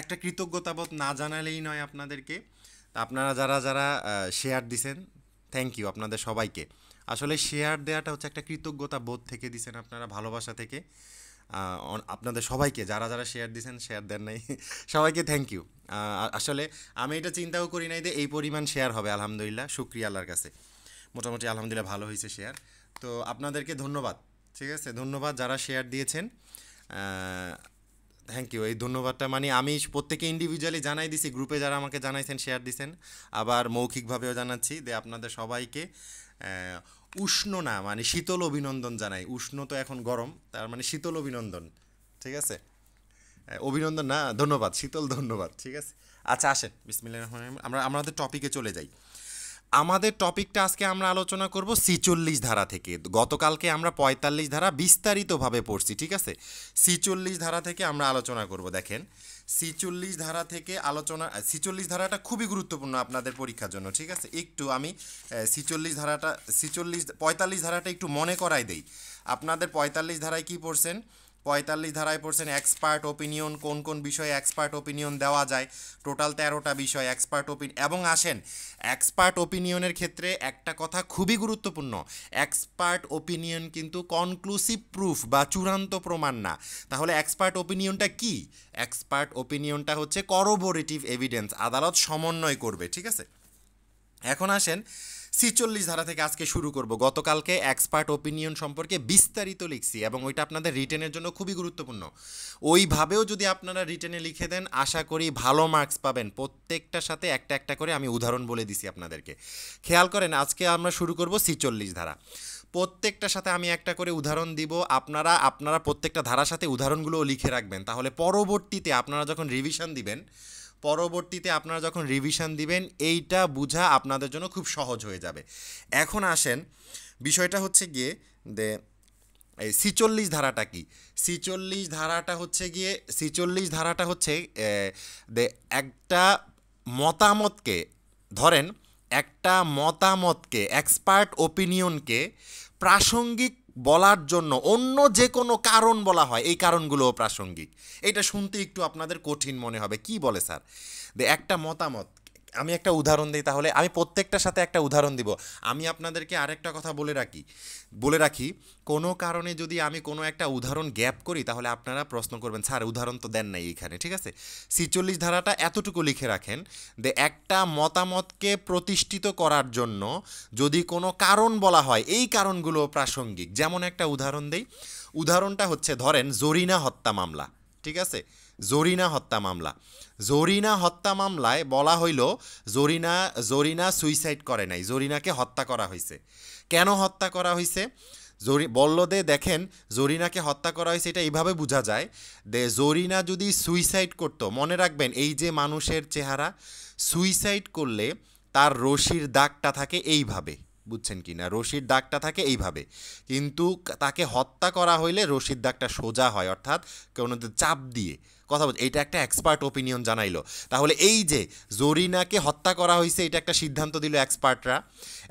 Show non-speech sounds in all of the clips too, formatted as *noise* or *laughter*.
একটা কৃতজ্ঞতাবোধ না জানালেই নয় আপনাদেরকে আপনারা যারা যারা শেয়ার দিছেন থ্যাংক ইউ আপনাদের সবাইকে আসলে শেয়ার দেওয়াটা হচ্ছে একটা কৃতজ্ঞতা বোধ থেকে দিছেন আপনারা ভালোবাসা থেকে আপনাদের সবাইকে যারা যারা শেয়ার দিছেন শেয়ার দেন নাই *laughs* সবাইকে থ্যাংক ইউ আসলে আমি এটা চিন্তাও করি নাই যে এই পরিমাণ শেয়ার হবে আলহামদুলিল্লাহ শুক্রিয়া আল্লাহর কাছে মোটামুটি আলহামদুলিল্লাহ ভালো হয়েছে শেয়ার তো আপনাদেরকে ধন্যবাদ ঠিক আছে ধন্যবাদ যারা শেয়ার দিয়েছেন থ্যাংক ইউ এই ধন্যবাদটা মানে আমি প্রত্যেকে ইন্ডিভিজুয়ালি জানাই দিছি গ্রুপে যারা আমাকে জানাইছেন শেয়ার দিছেন আবার মৌখিকভাবেও জানাচ্ছি যে আপনাদের সবাইকে উষ্ণ না মানে শীতল অভিনন্দন জানাই উষ্ণ তো এখন গরম তার মানে শীতল অভিনন্দন ঠিক আছে অভিনন্দন না ধন্যবাদ শীতল ধন্যবাদ ঠিক আছে আচ্ছা আসেন বিসমিল্লা রহমান আমরা আমাদের টপিকে চলে যাই আমাদের টপিকটা আজকে আমরা আলোচনা করব ছিচল্লিশ ধারা থেকে গতকালকে আমরা পঁয়তাল্লিশ ধারা বিস্তারিতভাবে পড়ছি ঠিক আছে ছিচল্লিশ ধারা থেকে আমরা আলোচনা করব দেখেন ছিচল্লিশ ধারা থেকে আলোচনা ছিচল্লিশ ধারাটা খুবই গুরুত্বপূর্ণ আপনাদের পরীক্ষার জন্য ঠিক আছে একটু আমি ছিচল্লিশ ধারাটা ছিচল্লিশ পঁয়তাল্লিশ ধারাটা একটু মনে করাই দেই আপনাদের পঁয়তাল্লিশ ধারায় কি পড়ছেন পঁয়তাল্লিশ ধারায় পড়ছেন এক্সপার্ট ওপিনিয়ন কোন কোন বিষয়ে এক্সপার্ট ওপিনিয়ন দেওয়া যায় টোটাল তেরোটা বিষয় এক্সপার্ট ওপিন এবং আসেন এক্সপার্ট ওপিনিয়নের ক্ষেত্রে একটা কথা খুবই গুরুত্বপূর্ণ এক্সপার্ট ওপিনিয়ন কিন্তু কনক্লুসিভ প্রুফ বা চূড়ান্ত প্রমাণ না তাহলে এক্সপার্ট ওপিনিয়নটা কি এক্সপার্ট ওপিনিয়নটা হচ্ছে করবোরেটিভ এভিডেন্স আদালত সমন্বয় করবে ঠিক আছে এখন আসেন ছিচল্লিশ ধারা থেকে আজকে শুরু করব গতকালকে এক্সপার্ট ওপিনিয়ন সম্পর্কে বিস্তারিত লিখছি এবং ওইটা আপনাদের রিটেনের জন্য খুবই গুরুত্বপূর্ণ ওইভাবেও যদি আপনারা রিটেনে লিখে দেন আশা করি ভালো মার্কস পাবেন প্রত্যেকটার সাথে একটা একটা করে আমি উদাহরণ বলে দিছি আপনাদেরকে খেয়াল করেন আজকে আমরা শুরু করব ছিচল্লিশ ধারা প্রত্যেকটার সাথে আমি একটা করে উদাহরণ দিব আপনারা আপনারা প্রত্যেকটা ধারার সাথে উদাহরণগুলোও লিখে রাখবেন তাহলে পরবর্তীতে আপনারা যখন রিভিশন দিবেন পরবর্তীতে আপনারা যখন রিভিশন দিবেন এইটা বোঝা আপনাদের জন্য খুব সহজ হয়ে যাবে এখন আসেন বিষয়টা হচ্ছে গিয়ে দে এই ছিচল্লিশ ধারাটা কি ছিচল্লিশ ধারাটা হচ্ছে গিয়ে ছিচল্লিশ ধারাটা হচ্ছে একটা মতামতকে ধরেন একটা মতামতকে এক্সপার্ট ওপিনিয়নকে প্রাসঙ্গিক বলার জন্য অন্য যে কোনো কারণ বলা হয় এই কারণগুলোও প্রাসঙ্গিক এটা শুনতে একটু আপনাদের কঠিন মনে হবে কি বলে স্যার একটা মতামত আমি একটা উদাহরণ দিই তাহলে আমি প্রত্যেকটার সাথে একটা উদাহরণ দিব আমি আপনাদেরকে আরেকটা কথা বলে রাখি বলে রাখি কোনো কারণে যদি আমি কোনো একটা উদাহরণ গ্যাপ করি তাহলে আপনারা প্রশ্ন করবেন স্যার উদাহরণ তো দেন নাই এইখানে ঠিক আছে সিচল্লিশ ধারাটা এতটুকু লিখে রাখেন যে একটা মতামতকে প্রতিষ্ঠিত করার জন্য যদি কোনো কারণ বলা হয় এই কারণগুলো প্রাসঙ্গিক যেমন একটা উদাহরণ দেই উদাহরণটা হচ্ছে ধরেন জরিনা হত্যা মামলা ঠিক আছে জরিনা হত্যা মামলা জরিনা হত্যা মামলায় বলা হইল জরিনা জরিনা সুইসাইড করে নাই জরিনাকে হত্যা করা হয়েছে কেন হত্যা করা হয়েছে জরি বল্লদে দেখেন জরিনাকে হত্যা করা হয়েছে এটা এইভাবে বোঝা যায় দে জরিনা যদি সুইসাইড করতো মনে রাখবেন এই যে মানুষের চেহারা সুইসাইড করলে তার রশির দাগটা থাকে এইভাবে বুঝছেন কি না রশির দাগটা থাকে এইভাবে কিন্তু তাকে হত্যা করা হইলে রশির দাগটা সোজা হয় অর্থাৎ কোনো চাপ দিয়ে কথা বলছে এটা একটা এক্সপার্ট ওপিনিয়ন জানাইলো তাহলে এই যে জরিনাকে হত্যা করা হয়েছে এটা একটা সিদ্ধান্ত দিল এক্সপার্টরা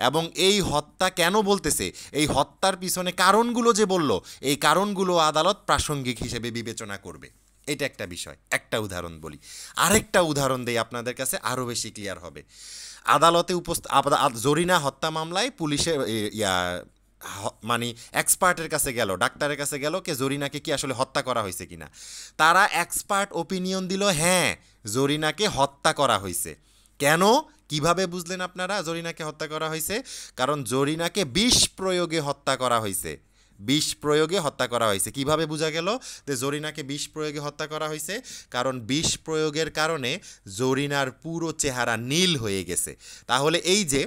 এবং এই হত্যা কেন বলতেছে এই হত্যার পিছনে কারণগুলো যে বলল এই কারণগুলো আদালত প্রাসঙ্গিক হিসেবে বিবেচনা করবে এটা একটা বিষয় একটা উদাহরণ বলি আরেকটা উদাহরণ দেই আপনাদের কাছে আরও বেশি ক্লিয়ার হবে আদালতে উপস্থিত জরিনা হত্যা মামলায় পুলিশের ইয়া মানে এক্সপার্টের কাছে গেল ডাক্তারের কাছে গেল কে জরিনাকে কি আসলে হত্যা করা হয়েছে কিনা তারা এক্সপার্ট ওপিনিয়ন দিল হ্যাঁ জরিনাকে হত্যা করা হয়েছে কেন কিভাবে বুঝলেন আপনারা জরিনাকে হত্যা করা হয়েছে কারণ জরিনাকে বিষ প্রয়োগে হত্যা করা হয়েছে বিষ প্রয়োগে হত্যা করা হয়েছে কিভাবে বোঝা গেল যে জরিনাকে বিষ প্রয়োগে হত্যা করা হয়েছে কারণ বিষ প্রয়োগের কারণে জরিনার পুরো চেহারা নীল হয়ে গেছে তাহলে এই যে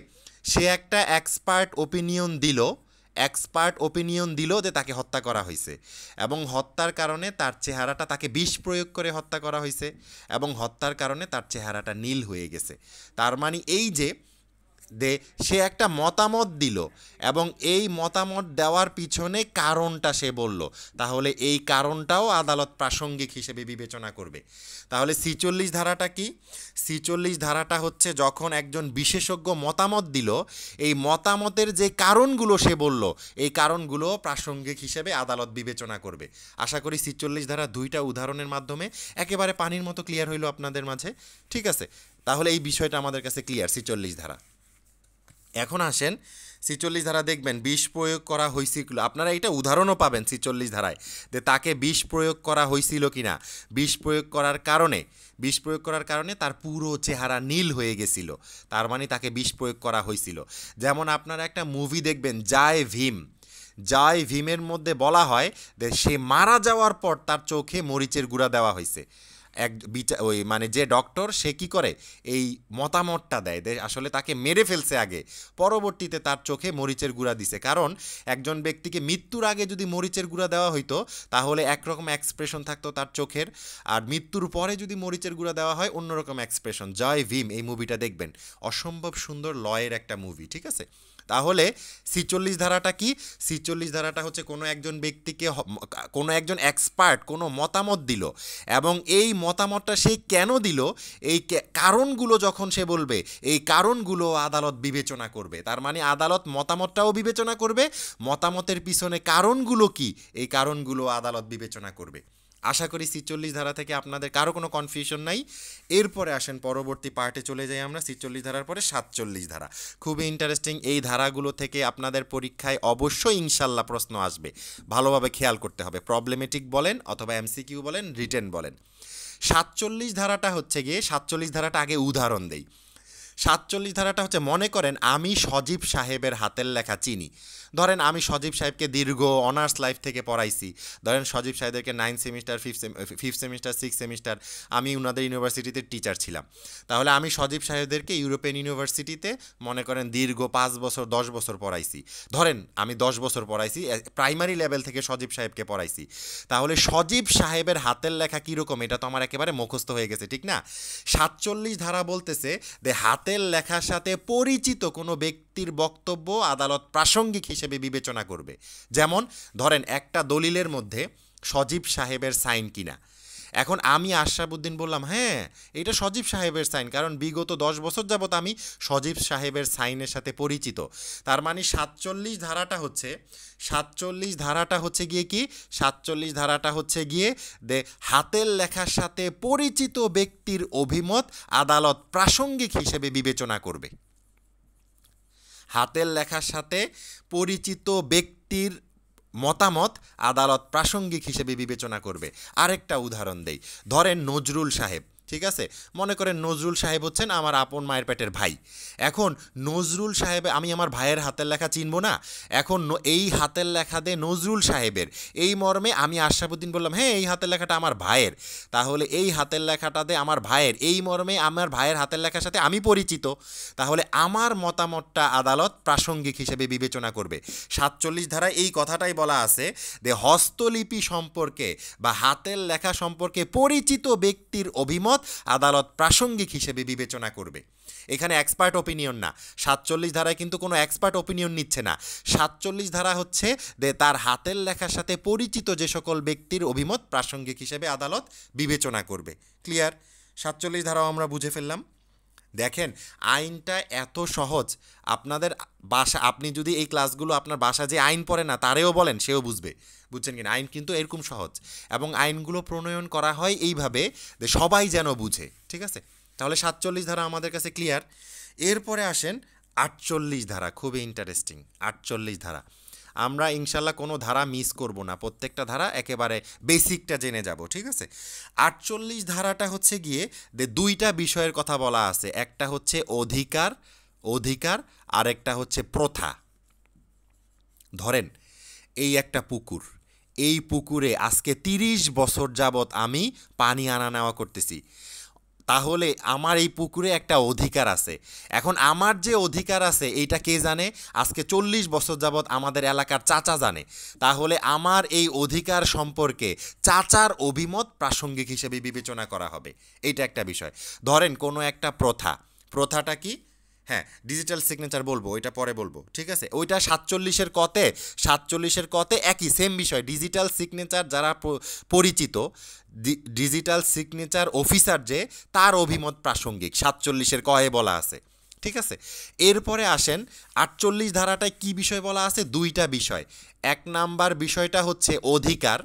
সে একটা এক্সপার্ট ওপিনিয়ন দিল এক্সপার্ট ওপিনিয়ন দিল যে তাকে হত্যা করা হয়েছে এবং হত্যার কারণে তার চেহারাটা তাকে বিষ প্রয়োগ করে হত্যা করা হয়েছে এবং হত্যার কারণে তার চেহারাটা নীল হয়ে গেছে তার মানে এই যে দে সে একটা মতামত দিল এবং এই মতামত দেওয়ার পিছনে কারণটা সে বলল তাহলে এই কারণটাও আদালত প্রাসঙ্গিক হিসেবে বিবেচনা করবে তাহলে সিচল্লিশ ধারাটা কি ছিচল্লিশ ধারাটা হচ্ছে যখন একজন বিশেষজ্ঞ মতামত দিল এই মতামতের যে কারণগুলো সে বলল এই কারণগুলো প্রাসঙ্গিক হিসেবে আদালত বিবেচনা করবে আশা করি ছিচল্লিশ ধারা দুইটা উদাহরণের মাধ্যমে একেবারে পানির মতো ক্লিয়ার হইল আপনাদের মাঝে ঠিক আছে তাহলে এই বিষয়টা আমাদের কাছে ক্লিয়ার সিচল্লিশ ধারা এখন আসেন ছেচল্লিশ ধারা দেখবেন বিষ প্রয়োগ করা হয়েছিল আপনারা এটা উদাহরণও পাবেন ছেচল্লিশ ধারায় যে তাকে বিষ প্রয়োগ করা হয়েছিল কি না বিষ প্রয়োগ করার কারণে বিষ প্রয়োগ করার কারণে তার পুরো চেহারা নীল হয়ে গেছিল তার মানে তাকে বিষ প্রয়োগ করা হয়েছিল যেমন আপনারা একটা মুভি দেখবেন যায় ভীম যায় ভীমের মধ্যে বলা হয় যে সে মারা যাওয়ার পর তার চোখে মরিচের গুঁড়া দেওয়া হয়েছে এক বিচার ওই মানে যে ডক্টর সে কি করে এই মতামতটা দেয় আসলে তাকে মেরে ফেলছে আগে পরবর্তীতে তার চোখে মরিচের গুঁড়া দিছে কারণ একজন ব্যক্তিকে মৃত্যুর আগে যদি মরিচের গুঁড়া দেওয়া হইতো তাহলে একরকম এক্সপ্রেশন থাকতো তার চোখের আর মৃত্যুর পরে যদি মরিচের গুঁড়া দেওয়া হয় অন্যরকম এক্সপ্রেশন জয় ভীম এই মুভিটা দেখবেন অসম্ভব সুন্দর লয়ের একটা মুভি ঠিক আছে তাহলে ছিচল্লিশ ধারাটা কি ছিচল্লিশ ধারাটা হচ্ছে কোনো একজন ব্যক্তিকে কোনো একজন এক্সপার্ট কোনো মতামত দিল এবং এই মতামতটা সে কেন দিল এই কারণগুলো যখন সে বলবে এই কারণগুলো আদালত বিবেচনা করবে তার মানে আদালত মতামতটাও বিবেচনা করবে মতামতের পিছনে কারণগুলো কি এই কারণগুলো আদালত বিবেচনা করবে আশা করি ছিচল্লিশ ধারা থেকে আপনাদের কারো কোনো কনফিউশন নাই এরপরে আসেন পরবর্তী পার্টে চলে যাই আমরা ছিচল্লিশ ধারার পরে সাতচল্লিশ ধারা খুবই ইন্টারেস্টিং এই ধারাগুলো থেকে আপনাদের পরীক্ষায় অবশ্যই ইনশাল্লাহ প্রশ্ন আসবে ভালোভাবে খেয়াল করতে হবে প্রবলেমেটিক বলেন অথবা এমসিকিউ বলেন রিটেন বলেন সাতচল্লিশ ধারাটা হচ্ছে গিয়ে সাতচল্লিশ ধারাটা আগে উদাহরণ দেই সাতচল্লিশ ধারাটা হচ্ছে মনে করেন আমি সজীব সাহেবের হাতের লেখা চিনি ধরেন আমি সজীব সাহেবকে দীর্ঘ অনার্স লাইফ থেকে পড়াইছি ধরেন সজীব সাহেবদেরকে nine semester fifth fifth semester six semester আমি ওনাদের ইউনিভার্সিটিতে টিচার ছিলাম তাহলে আমি সজীব সাহেবদেরকে ইউরোপিয়ান ইউনিভার্সিটিতে মনে করেন দীর্ঘ পাঁচ বছর দশ বছর পড়াইছি ধরেন আমি দশ বছর পড়াইছি প্রাইমারি লেভেল থেকে সজীব সাহেবকে পড়াইছি তাহলে সজীব সাহেবের হাতের লেখা কীরকম এটা তো আমার একেবারে মুখস্থ হয়ে গেছে ঠিক না সাতচল্লিশ ধারা বলতেছে যে হাতের লেখার সাথে পরিচিত কোনো ব্যক্তির বক্তব্য আদালত প্রাসঙ্গিক হিসেবে হিসেবে বিবেচনা করবে যেমন ধরেন একটা দলিলের মধ্যে সজীব সাহেবের সাইন কিনা এখন আমি আশরাফুদ্দিন বললাম হ্যাঁ এটা সজীব সাহেবের সাইন কারণ বিগত দশ বছর যাবৎ আমি সজীব সাহেবের সাইনের সাথে পরিচিত তার মানে সাতচল্লিশ ধারাটা হচ্ছে সাতচল্লিশ ধারাটা হচ্ছে গিয়ে কি সাতচল্লিশ ধারাটা হচ্ছে গিয়ে দে হাতের লেখার সাথে পরিচিত ব্যক্তির অভিমত আদালত প্রাসঙ্গিক হিসেবে বিবেচনা করবে হাতের লেখার সাথে পরিচিত ব্যক্তির মতামত আদালত প্রাসঙ্গিক হিসেবে বিবেচনা করবে আরেকটা উদাহরণ দেই ধরেন নজরুল সাহেব ঠিক আছে মনে করেন নজরুল সাহেব হচ্ছেন আমার আপন মায়ের পেটের ভাই এখন নজরুল সাহেব আমি আমার ভাইয়ের হাতের লেখা চিনব না এখন এই হাতের লেখা দে নজরুল সাহেবের এই মর্মে আমি আশরাফুদ্দিন বললাম হ্যাঁ এই হাতের লেখাটা আমার ভাইয়ের তাহলে এই হাতের লেখাটা দে আমার ভাইয়ের এই মর্মে আমার ভাইয়ের হাতের লেখার সাথে আমি পরিচিত তাহলে আমার মতামতটা আদালত প্রাসঙ্গিক হিসেবে বিবেচনা করবে সাতচল্লিশ ধারায় এই কথাটাই বলা আছে যে হস্তলিপি সম্পর্কে বা হাতের লেখা সম্পর্কে পরিচিত ব্যক্তির অভিমত আদালত প্রাসঙ্গিক হিসেবে বিবেচনা করবে এখানে এক্সপার্ট ওপিনিয়ন না সাতচল্লিশ ধারায় কিন্তু কোনো এক্সপার্ট ওপিনিয়ন নিচ্ছে না সাতচল্লিশ ধারা হচ্ছে যে তার হাতের লেখার সাথে পরিচিত যে সকল ব্যক্তির অভিমত প্রাসঙ্গিক হিসেবে আদালত বিবেচনা করবে ক্লিয়ার সাতচল্লিশ ধারাও আমরা বুঝে ফেললাম দেখেন আইনটা এত সহজ আপনাদের বাসা আপনি যদি এই ক্লাসগুলো আপনার বাসা যে আইন পড়ে না তারেও বলেন সেও বুঝবে বুঝছেন কিনা আইন কিন্তু এরকম সহজ এবং আইনগুলো প্রণয়ন করা হয় এইভাবে যে সবাই যেন বুঝে ঠিক আছে তাহলে সাতচল্লিশ ধারা আমাদের কাছে ক্লিয়ার এরপরে আসেন আটচল্লিশ ধারা খুবই ইন্টারেস্টিং আটচল্লিশ ধারা আমরা ইনশাল্লাহ কোনো ধারা মিস করব না প্রত্যেকটা ধারা একেবারে বেসিকটা জেনে যাব ঠিক আছে আটচল্লিশ ধারাটা হচ্ছে গিয়ে যে দুইটা বিষয়ের কথা বলা আছে একটা হচ্ছে অধিকার অধিকার আর একটা হচ্ছে প্রথা ধরেন এই একটা পুকুর এই পুকুরে আজকে ৩০ বছর যাবৎ আমি পানি আনা নেওয়া করতেছি তাহলে আমার এই পুকুরে একটা অধিকার আছে এখন আমার যে অধিকার আছে এইটা কে জানে আজকে চল্লিশ বছর যাবৎ আমাদের এলাকার চাচা জানে তাহলে আমার এই অধিকার সম্পর্কে চাচার অভিমত প্রাসঙ্গিক হিসেবে বিবেচনা করা হবে এটা একটা বিষয় ধরেন কোনো একটা প্রথা প্রথাটা কি হ্যাঁ ডিজিটাল সিগনেচার বলবো ওইটা পরে বলবো ঠিক আছে ওইটা সাতচল্লিশের কতে সাতচল্লিশের কতে একই সেম বিষয় ডিজিটাল সিগনেচার যারা পরিচিত ডিজিটাল সিগনেচার অফিসার যে তার অভিমত প্রাসঙ্গিক সাতচল্লিশের কয়ে বলা আছে ঠিক আছে এরপরে আসেন আটচল্লিশ ধারাটায় কি বিষয় বলা আছে দুইটা বিষয় এক নাম্বার বিষয়টা হচ্ছে অধিকার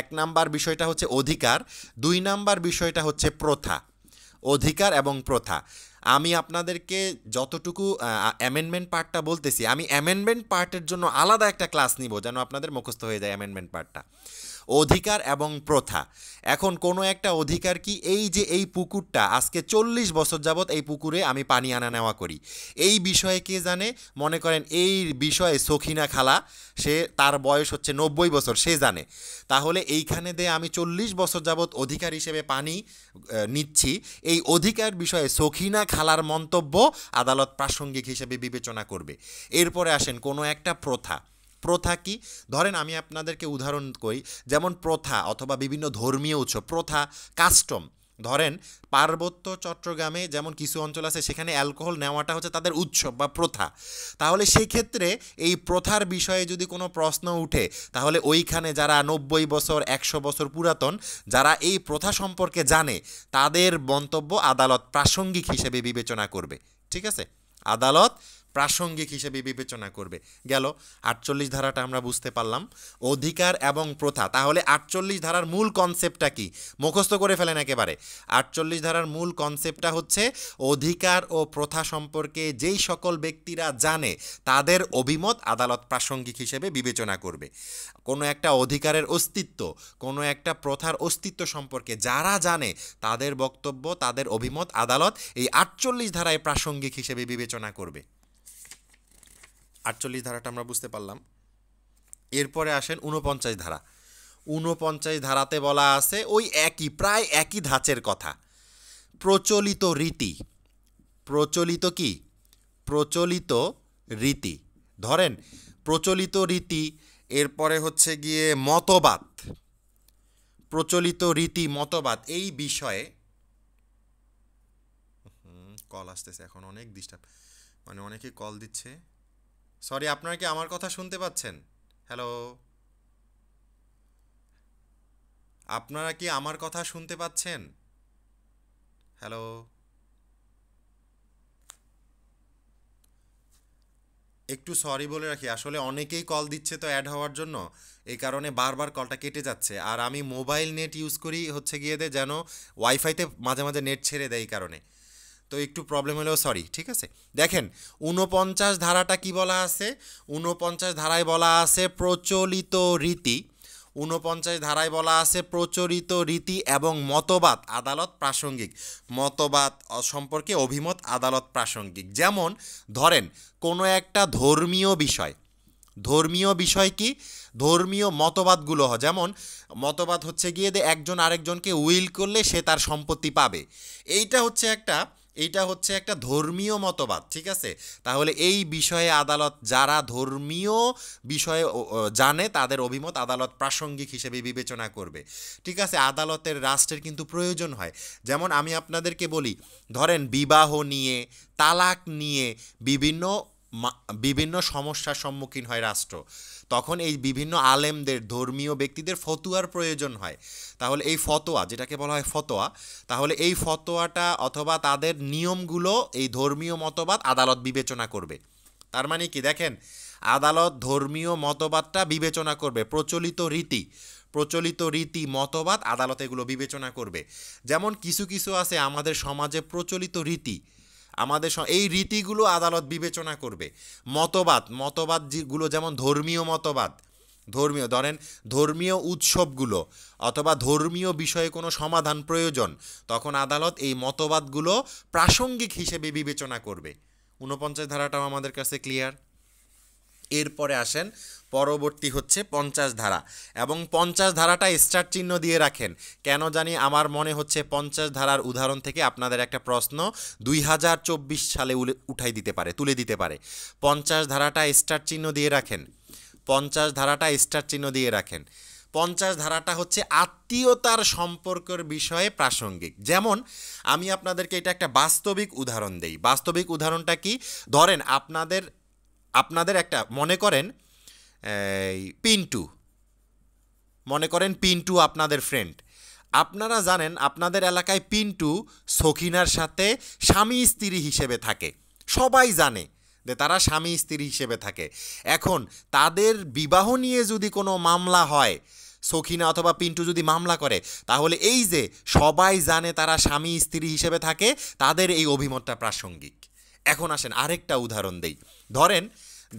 এক নাম্বার বিষয়টা হচ্ছে অধিকার দুই নাম্বার বিষয়টা হচ্ছে প্রথা অধিকার এবং প্রথা আমি আপনাদেরকে যতটুকু অ্যামেন্ডমেন্ট পার্টটা বলতেছি আমি অ্যামেন্ডমেন্ট পার্টের জন্য আলাদা একটা ক্লাস নিব যেন আপনাদের মুখস্থ হয়ে যায় অ্যামেন্ডমেন্ট পার্টটা অধিকার এবং প্রথা এখন কোনো একটা অধিকার কি এই যে এই পুকুরটা আজকে চল্লিশ বছর যাবৎ এই পুকুরে আমি পানি আনা নেওয়া করি এই বিষয়ে কে জানে মনে করেন এই বিষয়ে সখিনা খালা সে তার বয়স হচ্ছে নব্বই বছর সে জানে তাহলে এইখানে দিয়ে আমি চল্লিশ বছর যাবৎ অধিকার হিসেবে পানি নিচ্ছি এই অধিকার বিষয়ে সখিনা খালার মন্তব্য আদালত প্রাসঙ্গিক হিসেবে বিবেচনা করবে এরপরে আসেন কোনো একটা প্রথা প্রথা কি ধরেন আমি আপনাদেরকে উদাহরণ করি যেমন প্রথা অথবা বিভিন্ন ধর্মীয় উৎসব প্রথা কাস্টম ধরেন পার্বত্য চট্টগ্রামে যেমন কিছু অঞ্চল আছে সেখানে অ্যালকোহল নেওয়াটা হচ্ছে তাদের উৎসব বা প্রথা তাহলে সেই ক্ষেত্রে এই প্রথার বিষয়ে যদি কোনো প্রশ্ন উঠে তাহলে ওইখানে যারা নব্বই বছর একশো বছর পুরাতন যারা এই প্রথা সম্পর্কে জানে তাদের মন্তব্য আদালত প্রাসঙ্গিক হিসেবে বিবেচনা করবে ঠিক আছে আদালত প্রাসঙ্গিক হিসেবে বিবেচনা করবে গেল আটচল্লিশ ধারাটা আমরা বুঝতে পারলাম অধিকার এবং প্রথা তাহলে আটচল্লিশ ধারার মূল কনসেপ্টটা কি মুখস্থ করে ফেলেন একেবারে আটচল্লিশ ধারার মূল কনসেপ্টটা হচ্ছে অধিকার ও প্রথা সম্পর্কে যেই সকল ব্যক্তিরা জানে তাদের অভিমত আদালত প্রাসঙ্গিক হিসেবে বিবেচনা করবে কোনো একটা অধিকারের অস্তিত্ব কোনো একটা প্রথার অস্তিত্ব সম্পর্কে যারা জানে তাদের বক্তব্য তাদের অভিমত আদালত এই আটচল্লিশ ধারায় প্রাসঙ্গিক হিসেবে বিবেচনা করবে আটচল্লিশ ধারাটা আমরা বুঝতে পারলাম এরপরে আসেন ঊনপঞ্চাশ ধারা ঊনপঞ্চাশ ধারাতে বলা আছে ওই একই প্রায় একই ধাঁচের কথা প্রচলিত রীতি প্রচলিত কি প্রচলিত রীতি ধরেন প্রচলিত রীতি এরপরে হচ্ছে গিয়ে মতবাদ প্রচলিত রীতি মতবাদ এই বিষয়ে কল আসতেছে এখন অনেক ডিস্টার্ব মানে অনেকে কল দিচ্ছে সরি আপনারা কি আমার কথা শুনতে পাচ্ছেন হ্যালো আপনারা কি আমার কথা শুনতে পাচ্ছেন হ্যালো একটু সরি বলে রাখি আসলে অনেকেই কল দিচ্ছে তো অ্যাড হওয়ার জন্য এই কারণে বারবার কলটা কেটে যাচ্ছে আর আমি মোবাইল নেট ইউজ করি হচ্ছে গিয়ে দে যেন ওয়াইফাইতে মাঝে মাঝে নেট ছেড়ে দেয় এই কারণে তো একটু প্রবলেম হলেও সরি ঠিক আছে দেখেন ঊনপঞ্চাশ ধারাটা কি বলা আছে ঊনপঞ্চাশ ধারায় বলা আছে প্রচলিত রীতি ঊনপঞ্চাশ ধারায় বলা আছে প্রচলিত রীতি এবং মতবাদ আদালত প্রাসঙ্গিক মতবাদ সম্পর্কে অভিমত আদালত প্রাসঙ্গিক যেমন ধরেন কোনো একটা ধর্মীয় বিষয় ধর্মীয় বিষয় কি ধর্মীয় মতবাদগুলো যেমন মতবাদ হচ্ছে গিয়ে একজন আরেকজনকে উইল করলে সে তার সম্পত্তি পাবে এইটা হচ্ছে একটা এইটা হচ্ছে একটা ধর্মীয় মতবাদ ঠিক আছে তাহলে এই বিষয়ে আদালত যারা ধর্মীয় বিষয়ে জানে তাদের অভিমত আদালত প্রাসঙ্গিক হিসেবে বিবেচনা করবে ঠিক আছে আদালতের রাষ্ট্রের কিন্তু প্রয়োজন হয় যেমন আমি আপনাদেরকে বলি ধরেন বিবাহ নিয়ে তালাক নিয়ে বিভিন্ন বিভিন্ন সমস্যার সম্মুখীন হয় রাষ্ট্র তখন এই বিভিন্ন আলেমদের ধর্মীয় ব্যক্তিদের ফতোয়ার প্রয়োজন হয় তাহলে এই ফতোয়া যেটাকে বলা হয় ফতোয়া তাহলে এই ফতোয়াটা অথবা তাদের নিয়মগুলো এই ধর্মীয় মতবাদ আদালত বিবেচনা করবে তার মানে কি দেখেন আদালত ধর্মীয় মতবাদটা বিবেচনা করবে প্রচলিত রীতি প্রচলিত রীতি মতবাদ আদালত এগুলো বিবেচনা করবে যেমন কিছু কিছু আছে আমাদের সমাজে প্রচলিত রীতি আমাদের এই রীতিগুলো আদালত বিবেচনা করবে মতবাদ মতবাদ যেগুলো যেমন ধর্মীয় মতবাদ ধর্মীয় ধরেন ধর্মীয় উৎসবগুলো অথবা ধর্মীয় বিষয়ে কোনো সমাধান প্রয়োজন তখন আদালত এই মতবাদগুলো প্রাসঙ্গিক হিসেবে বিবেচনা করবে ঊনপঞ্চাশ ধারাটাও আমাদের কাছে ক্লিয়ার এরপরে আসেন পরবর্তী হচ্ছে পঞ্চাশ ধারা এবং পঞ্চাশ ধারাটা স্টার চিহ্ন দিয়ে রাখেন কেন জানি আমার মনে হচ্ছে পঞ্চাশ ধারার উদাহরণ থেকে আপনাদের একটা প্রশ্ন দুই সালে উঠাই দিতে পারে তুলে দিতে পারে পঞ্চাশ ধারাটা স্টার চিহ্ন দিয়ে রাখেন পঞ্চাশ ধারাটা স্টার চিহ্ন দিয়ে রাখেন পঞ্চাশ ধারাটা হচ্ছে আত্মীয়তার সম্পর্কের বিষয়ে প্রাসঙ্গিক যেমন আমি আপনাদেরকে এটা একটা বাস্তবিক উদাহরণ দেই বাস্তবিক উদাহরণটা কি ধরেন আপনাদের আপনাদের একটা মনে করেন পিন্টু মনে করেন পিন্টু আপনাদের ফ্রেন্ড আপনারা জানেন আপনাদের এলাকায় পিন্টু সখিনার সাথে স্বামী স্ত্রী হিসেবে থাকে সবাই জানে যে তারা স্বামী স্ত্রী হিসেবে থাকে এখন তাদের বিবাহ নিয়ে যদি কোনো মামলা হয় সখিনা অথবা পিন্টু যদি মামলা করে তাহলে এই যে সবাই জানে তারা স্বামী স্ত্রী হিসেবে থাকে তাদের এই অভিমতটা প্রাসঙ্গিক এখন আসেন আরেকটা উদাহরণ দেই ধরেন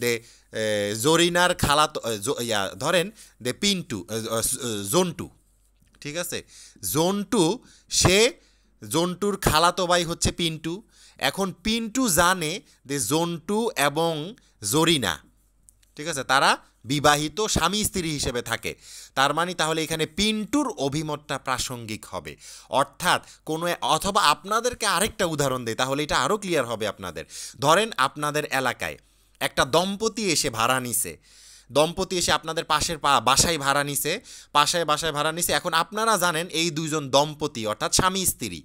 দে জরিনার uh, খালা uh, ইয়া ধরেন দে পিন্টু জন্টু ঠিক আছে টু সে জন্টুর খালাতো ভাই হচ্ছে পিন্টু এখন পিন্টু জানে যে জন্টু এবং জরিনা ঠিক আছে তারা বিবাহিত স্বামী স্ত্রী হিসেবে থাকে তার মানে তাহলে এখানে পিন্টুর অভিমতটা প্রাসঙ্গিক হবে অর্থাৎ কোনো অথবা আপনাদেরকে আরেকটা উদাহরণ দেয় তাহলে এটা আরও ক্লিয়ার হবে আপনাদের ধরেন আপনাদের এলাকায় একটা দম্পতি এসে ভাড়া নিছে দম্পতি এসে আপনাদের পাশের পা বাসায় ভাড়া নিছে পাশায় বাসায় ভাড়া নিছে এখন আপনারা জানেন এই দুইজন দম্পতি অর্থাৎ স্বামী স্ত্রী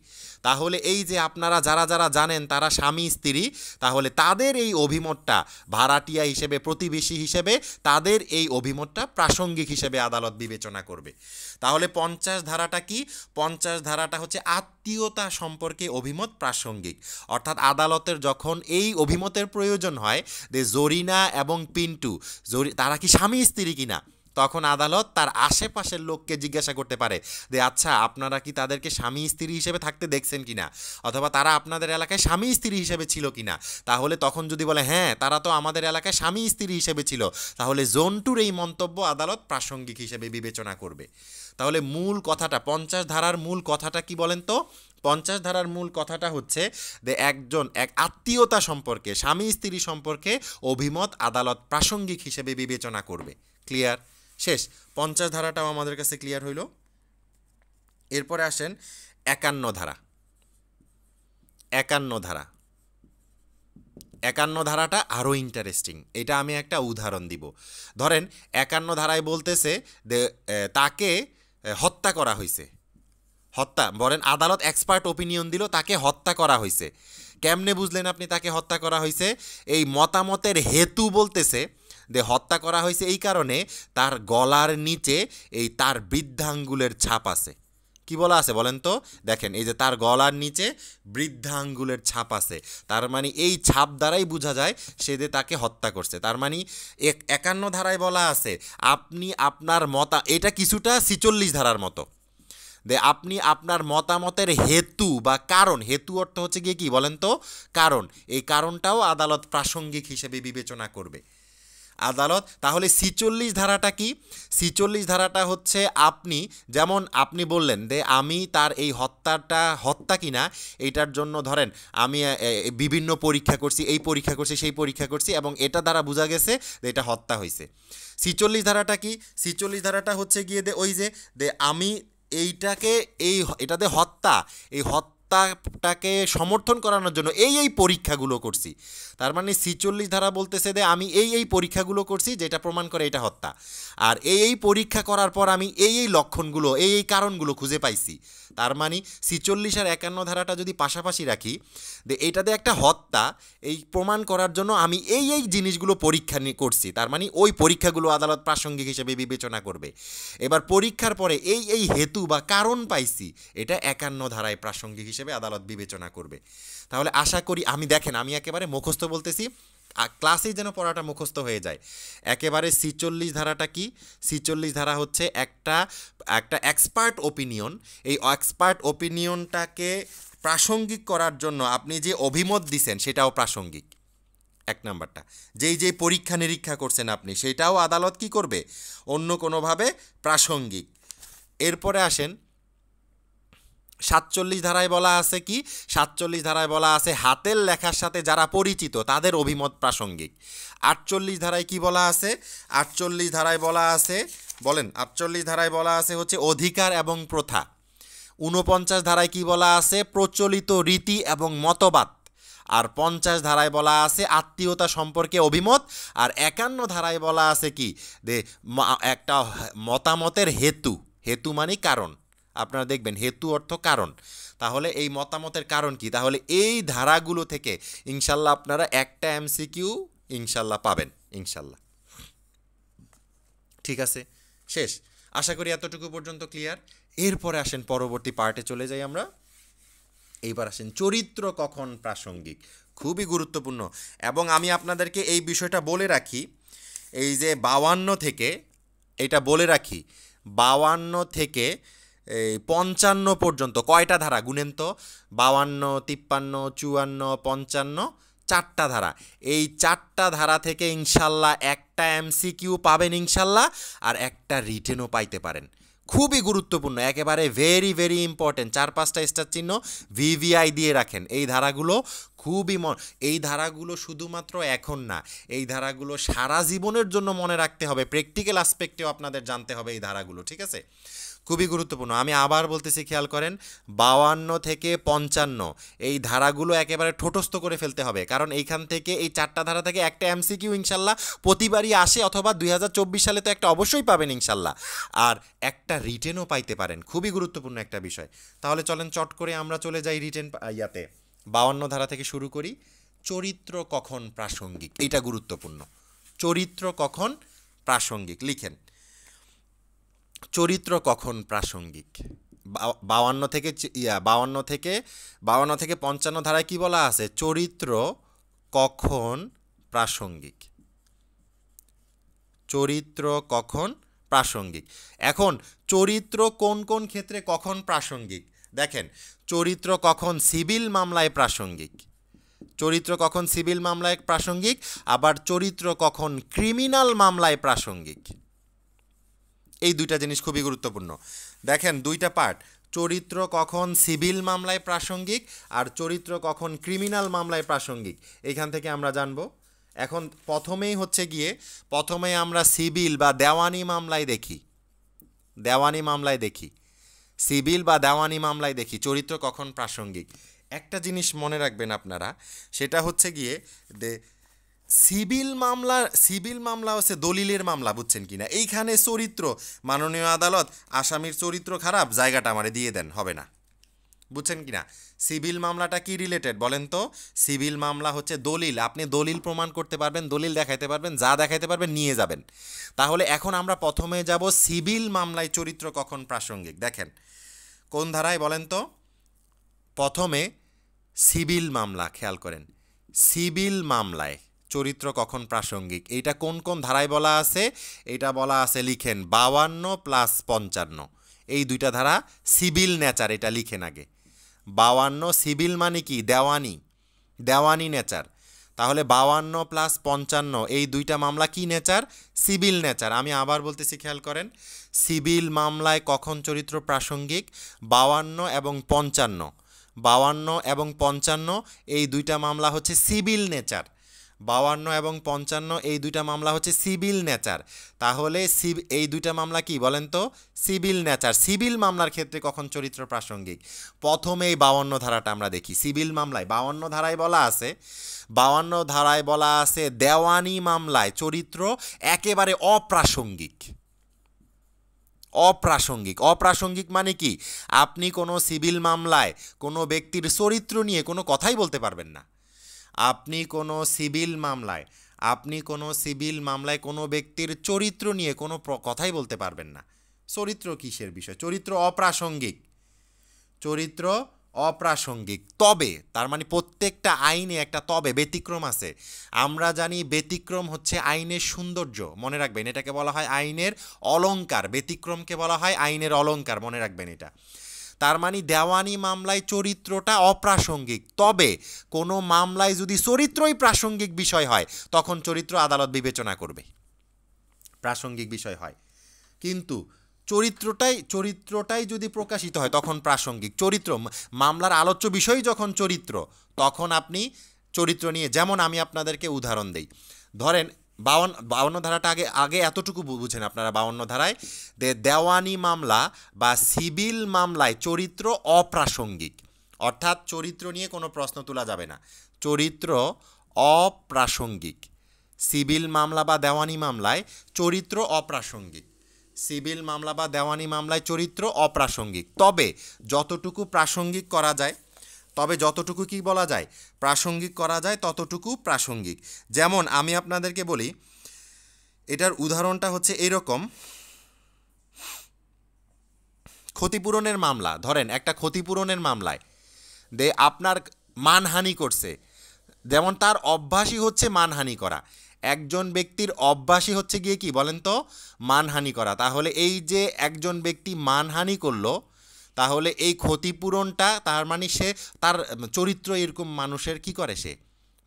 তাহলে এই যে আপনারা যারা যারা জানেন তারা স্বামী স্ত্রী তাহলে তাদের এই অভিমতটা ভাড়াটিয়া হিসেবে প্রতিবেশী হিসেবে তাদের এই অভিমতটা প্রাসঙ্গিক হিসেবে আদালত বিবেচনা করবে তাহলে পঞ্চাশ ধারাটা কি পঞ্চাশ ধারাটা হচ্ছে আত্মীয়তা সম্পর্কে অভিমত প্রাসঙ্গিক অর্থাৎ আদালতের যখন এই অভিমতের প্রয়োজন হয় যে জরিনা এবং পিন্টু জরি তারা কি স্বামী স্ত্রী কিনা তখন আদালত তার আশেপাশের লোককে জিজ্ঞাসা করতে পারে যে আচ্ছা আপনারা কি তাদেরকে স্বামী স্ত্রী হিসেবে থাকতে দেখছেন কি না অথবা তারা আপনাদের এলাকায় স্বামী স্ত্রী হিসেবে ছিল কি না তাহলে তখন যদি বলে হ্যাঁ তারা তো আমাদের এলাকায় স্বামী স্ত্রী হিসেবে ছিল তাহলে জন্টুর এই মন্তব্য আদালত প্রাসঙ্গিক হিসেবে বিবেচনা করবে তাহলে মূল কথাটা পঞ্চাশ ধারার মূল কথাটা কি বলেন তো পঞ্চাশ ধারার মূল কথাটা হচ্ছে যে একজন এক আত্মীয়তা সম্পর্কে স্বামী স্ত্রী সম্পর্কে অভিমত আদালত প্রাসঙ্গিক হিসেবে বিবেচনা করবে ক্লিয়ার শেষ পঞ্চাশ ধারাটাও আমাদের কাছে ক্লিয়ার হইল এরপরে আসেন একান্ন ধারা একান্ন ধারা একান্ন ধারাটা আরও ইন্টারেস্টিং এটা আমি একটা উদাহরণ দিব ধরেন একান্ন ধারায় বলতেছে তাকে হত্যা করা হয়েছে হত্যা বলেন আদালত এক্সপার্ট ওপিনিয়ন দিল তাকে হত্যা করা হয়েছে কেমনে বুঝলেন আপনি তাকে হত্যা করা হয়েছে এই মতামতের হেতু বলতেছে দে হত্যা করা হয়েছে এই কারণে তার গলার নিচে এই তার বৃদ্ধাঙ্গুলের ছাপ আছে কি বলা আছে বলেন তো দেখেন এই যে তার গলার নিচে বৃদ্ধাঙ্গুলের ছাপ আছে তার মানে এই ছাপ দ্বারাই বোঝা যায় সে যে তাকে হত্যা করছে তার মানে এক একান্ন ধারায় বলা আছে আপনি আপনার মতা এটা কিছুটা ছিচল্লিশ ধারার মতো দে আপনি আপনার মতামতের হেতু বা কারণ হেতু অর্থ হচ্ছে গিয়ে কি বলেন তো কারণ এই কারণটাও আদালত প্রাসঙ্গিক হিসেবে বিবেচনা করবে আদালত তাহলে ছিচল্লিশ ধারাটা কি ছিচল্লিশ ধারাটা হচ্ছে আপনি যেমন আপনি বললেন যে আমি তার এই হত্যাটা হত্যা কিনা এইটার জন্য ধরেন আমি বিভিন্ন পরীক্ষা করছি এই পরীক্ষা করছি সেই পরীক্ষা করছি এবং এটা দ্বারা বোঝা গেছে যে এটা হত্যা হয়েছে ছিচল্লিশ ধারাটা কি ছিচল্লিশ ধারাটা হচ্ছে গিয়ে দে ওই যে দে আমি এইটাকে এই এটাতে হত্যা এই হত্যা তাকে সমর্থন করানোর জন্য এই এই পরীক্ষাগুলো করছি তার মানে ছিচল্লিশ ধারা বলতেছে যে আমি এই এই পরীক্ষাগুলো করছি যেটা প্রমাণ করে এটা হত্যা আর এই এই পরীক্ষা করার পর আমি এই এই লক্ষণগুলো এই এই কারণগুলো খুঁজে পাইছি তার মানে ছেচল্লিশ আর একান্ন ধারাটা যদি পাশাপাশি রাখি যে এটাতে একটা হত্যা এই প্রমাণ করার জন্য আমি এই এই জিনিসগুলো পরীক্ষা করছি তার মানে ওই পরীক্ষাগুলো আদালত প্রাসঙ্গিক হিসেবে বিবেচনা করবে এবার পরীক্ষার পরে এই এই হেতু বা কারণ পাইছি এটা একান্ন ধারায় প্রাসঙ্গিক হিসেবে হিসেবে আদালত বিবেচনা করবে তাহলে আশা করি আমি দেখেন আমি একেবারে মুখস্থ বলতেছি ক্লাসেই যেন পড়াটা মুখস্থ হয়ে যায় একেবারে সিচল্লিশ ধারাটা কি সিচল্লিশ ধারা হচ্ছে একটা একটা এক্সপার্ট ওপিনিয়ন এই এক্সপার্ট ওপিনিয়নটাকে প্রাসঙ্গিক করার জন্য আপনি যে অভিমত দিছেন সেটাও প্রাসঙ্গিক এক নাম্বারটা যেই যেই পরীক্ষা নিরীক্ষা করছেন আপনি সেটাও আদালত কি করবে অন্য কোনোভাবে প্রাসঙ্গিক এরপরে আসেন সাতচল্লিশ ধারায় বলা আছে কি সাতচল্লিশ ধারায় বলা আছে হাতের লেখার সাথে যারা পরিচিত তাদের অভিমত প্রাসঙ্গিক আটচল্লিশ ধারায় কি বলা আছে আটচল্লিশ ধারায় বলা আছে বলেন আটচল্লিশ ধারায় বলা আছে হচ্ছে অধিকার এবং প্রথা ঊনপঞ্চাশ ধারায় কি বলা আছে প্রচলিত রীতি এবং মতবাদ আর পঞ্চাশ ধারায় বলা আছে আত্মীয়তা সম্পর্কে অভিমত আর একান্ন ধারায় বলা আছে কি যে একটা মতামতের হেতু হেতু মানে কারণ আপনারা দেখবেন হেতু অর্থ কারণ তাহলে এই মতামতের কারণ কি তাহলে এই ধারাগুলো থেকে ইনশাল্লাহ আপনারা একটা এমসিকিউ ইনশাল্লাহ পাবেন ইনশাল্লাহ ঠিক আছে শেষ আশা করি এতটুকু পর্যন্ত ক্লিয়ার এরপরে আসেন পরবর্তী পার্টে চলে যাই আমরা এইবার আসেন চরিত্র কখন প্রাসঙ্গিক খুবই গুরুত্বপূর্ণ এবং আমি আপনাদেরকে এই বিষয়টা বলে রাখি এই যে বাওয়ান্ন থেকে এটা বলে রাখি বাওয়ান্ন থেকে এই পঞ্চান্ন পর্যন্ত কয়টা ধারা গুনেন তো বাউান্ন তিপ্পান্ন চুয়ান্ন পঞ্চান্ন চারটা ধারা এই চারটা ধারা থেকে ইনশাল্লাহ একটা এমসিকিউ পাবেন ইনশাল্লাহ আর একটা রিটেনও পাইতে পারেন খুবই গুরুত্বপূর্ণ একেবারে ভেরি ভেরি ইম্পর্টেন্ট চার পাঁচটা স্টার চিহ্ন ভিভিআই দিয়ে রাখেন এই ধারাগুলো খুবই মন এই ধারাগুলো শুধুমাত্র এখন না এই ধারাগুলো সারা জীবনের জন্য মনে রাখতে হবে প্র্যাকটিক্যাল আসপেক্টেও আপনাদের জানতে হবে এই ধারাগুলো ঠিক আছে খুবই গুরুত্বপূর্ণ আমি আবার বলতেছি খেয়াল করেন বাউান্ন থেকে পঞ্চান্ন এই ধারাগুলো একেবারে ঠোটস্থ করে ফেলতে হবে কারণ এইখান থেকে এই চারটা ধারা থেকে একটা এমসিকিউ ইনশাল্লাহ প্রতিবারই আসে অথবা দুই সালে তো একটা অবশ্যই পাবেন ইনশাল্লাহ আর একটা রিটেনও পাইতে পারেন খুবই গুরুত্বপূর্ণ একটা বিষয় তাহলে চলেন চট করে আমরা চলে যাই রিটেন ইয়াতে বাউান্ন ধারা থেকে শুরু করি চরিত্র কখন প্রাসঙ্গিক এটা গুরুত্বপূর্ণ চরিত্র কখন প্রাসঙ্গিক লিখেন চরিত্র কখন প্রাসঙ্গিক বাউান্ন থেকে ইয়া বাউান্ন থেকে বাউান্ন থেকে পঞ্চান্ন ধারায় কি বলা আছে চরিত্র কখন প্রাসঙ্গিক চরিত্র কখন প্রাসঙ্গিক এখন চরিত্র কোন কোন ক্ষেত্রে কখন প্রাসঙ্গিক দেখেন চরিত্র কখন সিভিল মামলায় প্রাসঙ্গিক চরিত্র কখন সিভিল মামলায় প্রাসঙ্গিক আবার চরিত্র কখন ক্রিমিনাল মামলায় প্রাসঙ্গিক এই দুইটা জিনিস খুবই গুরুত্বপূর্ণ দেখেন দুইটা পার্ট চরিত্র কখন সিভিল মামলায় প্রাসঙ্গিক আর চরিত্র কখন ক্রিমিনাল মামলায় প্রাসঙ্গিক এখান থেকে আমরা জানব এখন প্রথমেই হচ্ছে গিয়ে প্রথমে আমরা সিভিল বা দেওয়ানি মামলায় দেখি দেওয়ানি মামলায় দেখি সিভিল বা দেওয়ানি মামলায় দেখি চরিত্র কখন প্রাসঙ্গিক একটা জিনিস মনে রাখবেন আপনারা সেটা হচ্ছে গিয়ে সিভিল মামলা সিভিল মামলা হচ্ছে দলিলের মামলা বুঝছেন কিনা এইখানে চরিত্র মাননীয় আদালত আসামির চরিত্র খারাপ জায়গাটা আমারে দিয়ে দেন হবে না বুঝছেন কিনা সিভিল মামলাটা কি রিলেটেড বলেন তো সিভিল মামলা হচ্ছে দলিল আপনি দলিল প্রমাণ করতে পারবেন দলিল দেখাইতে পারবেন যা দেখাইতে পারবেন নিয়ে যাবেন তাহলে এখন আমরা প্রথমে যাব সিভিল মামলায় চরিত্র কখন প্রাসঙ্গিক দেখেন কোন ধারায় বলেন তো প্রথমে সিভিল মামলা খেয়াল করেন সিভিল মামলায় চরিত্র কখন প্রাসঙ্গিক এইটা কোন কোন ধারায় বলা আছে এটা বলা আছে লিখেন বাউান্ন প্লাস পঞ্চান্ন এই দুইটা ধারা সিভিল নেচার এটা লিখেন আগে বাউান্ন সিভিল মানে কি দেওয়ানি দেওয়ানি নেচার তাহলে বাউান্ন প্লাস পঞ্চান্ন এই দুইটা মামলা কি নেচার সিভিল নেচার আমি আবার বলতেছি খেয়াল করেন সিভিল মামলায় কখন চরিত্র প্রাসঙ্গিক বাউান্ন এবং পঞ্চান্ন বাউান্ন এবং পঞ্চান্ন এই দুইটা মামলা হচ্ছে সিভিল নেচার বাউান্ন এবং পঞ্চান্ন এই দুইটা মামলা হচ্ছে সিভিল নেচার তাহলে এই দুইটা মামলা কি বলেন তো সিভিল নেচার সিভিল মামলার ক্ষেত্রে কখন চরিত্র প্রাসঙ্গিক প্রথমে এই বাউান্ন ধারাটা আমরা দেখি সিভিল মামলায় বাউান্ন ধারায় বলা আছে বাউান্ন ধারায় বলা আছে দেওয়ানি মামলায় চরিত্র একেবারে অপ্রাসঙ্গিক অপ্রাসঙ্গিক অপ্রাসঙ্গিক মানে কি আপনি কোনো সিভিল মামলায় কোনো ব্যক্তির চরিত্র নিয়ে কোনো কথাই বলতে পারবেন না আপনি কোনো সিভিল মামলায় আপনি কোনো সিভিল মামলায় কোনো ব্যক্তির চরিত্র নিয়ে কোনো কথাই বলতে পারবেন না চরিত্র কিসের বিষয় চরিত্র অপ্রাসঙ্গিক চরিত্র অপ্রাসঙ্গিক তবে তার মানে প্রত্যেকটা আইনে একটা তবে ব্যতিক্রম আছে আমরা জানি ব্যতিক্রম হচ্ছে আইনের সৌন্দর্য মনে রাখবেন এটাকে বলা হয় আইনের অলঙ্কার ব্যতিক্রমকে বলা হয় আইনের অলঙ্কার মনে রাখবেন এটা তার মানে দেওয়ানি মামলায় চরিত্রটা অপ্রাসঙ্গিক তবে কোনো মামলায় যদি চরিত্রই প্রাসঙ্গিক বিষয় হয় তখন চরিত্র আদালত বিবেচনা করবে প্রাসঙ্গিক বিষয় হয় কিন্তু চরিত্রটাই চরিত্রটাই যদি প্রকাশিত হয় তখন প্রাসঙ্গিক চরিত্র মামলার আলোচ্য বিষয় যখন চরিত্র তখন আপনি চরিত্র নিয়ে যেমন আমি আপনাদেরকে উদাহরণ দিই ধরেন বাউন্ন বাউন্ন ধারাটা আগে আগে এতটুকু বুঝেন আপনারা বাউন্ন ধারায় দে দেওয়ানি মামলা বা সিভিল মামলায় চরিত্র অপ্রাসঙ্গিক অর্থাৎ চরিত্র নিয়ে কোনো প্রশ্ন তোলা যাবে না চরিত্র অপ্রাসঙ্গিক সিভিল মামলা বা দেওয়ানি মামলায় চরিত্র অপ্রাসঙ্গিক সিভিল মামলা বা দেওয়ানি মামলায় চরিত্র অপ্রাসঙ্গিক তবে যতটুকু প্রাসঙ্গিক করা যায় তবে যতটুকু কি বলা যায় প্রাসঙ্গিক করা যায় ততটুকু প্রাসঙ্গিক যেমন আমি আপনাদেরকে বলি এটার উদাহরণটা হচ্ছে এরকম ক্ষতিপূরণের মামলা ধরেন একটা ক্ষতিপূরণের মামলায় দে আপনার মানহানি করছে যেমন তার অভ্যাসই হচ্ছে মানহানি করা একজন ব্যক্তির অভ্যাসই হচ্ছে গিয়ে কি বলেন তো মানহানি করা তাহলে এই যে একজন ব্যক্তি মানহানি করলো তাহলে এই ক্ষতিপূরণটা তার মানে সে তার চরিত্র এরকম মানুষের কি করে সে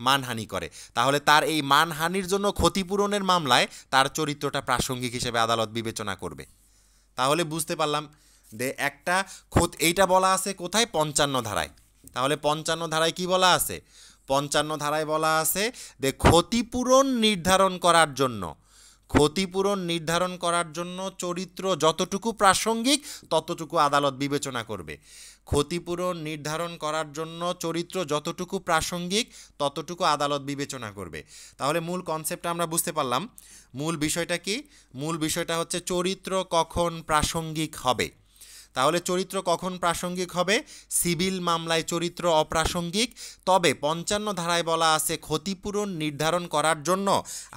মানহানি করে তাহলে তার এই মানহানির জন্য ক্ষতিপূরণের মামলায় তার চরিত্রটা প্রাসঙ্গিক হিসেবে আদালত বিবেচনা করবে তাহলে বুঝতে পারলাম যে একটা খোত এইটা বলা আছে কোথায় পঞ্চান্ন ধারায় তাহলে পঞ্চান্ন ধারায় কি বলা আছে পঞ্চান্ন ধারায় বলা আছে যে ক্ষতিপূরণ নির্ধারণ করার জন্য ক্ষতিপূরণ নির্ধারণ করার জন্য চরিত্র যতটুকু প্রাসঙ্গিক ততটুকু আদালত বিবেচনা করবে ক্ষতিপূরণ নির্ধারণ করার জন্য চরিত্র যতটুকু প্রাসঙ্গিক ততটুকু আদালত বিবেচনা করবে তাহলে মূল কনসেপ্টটা আমরা বুঝতে পারলাম মূল বিষয়টা কি মূল বিষয়টা হচ্ছে চরিত্র কখন প্রাসঙ্গিক হবে তাহলে চরিত্র কখন প্রাসঙ্গিক হবে সিভিল মামলায় চরিত্র অপ্রাসঙ্গিক তবে পঞ্চান্ন ধারায় বলা আছে ক্ষতিপূরণ নির্ধারণ করার জন্য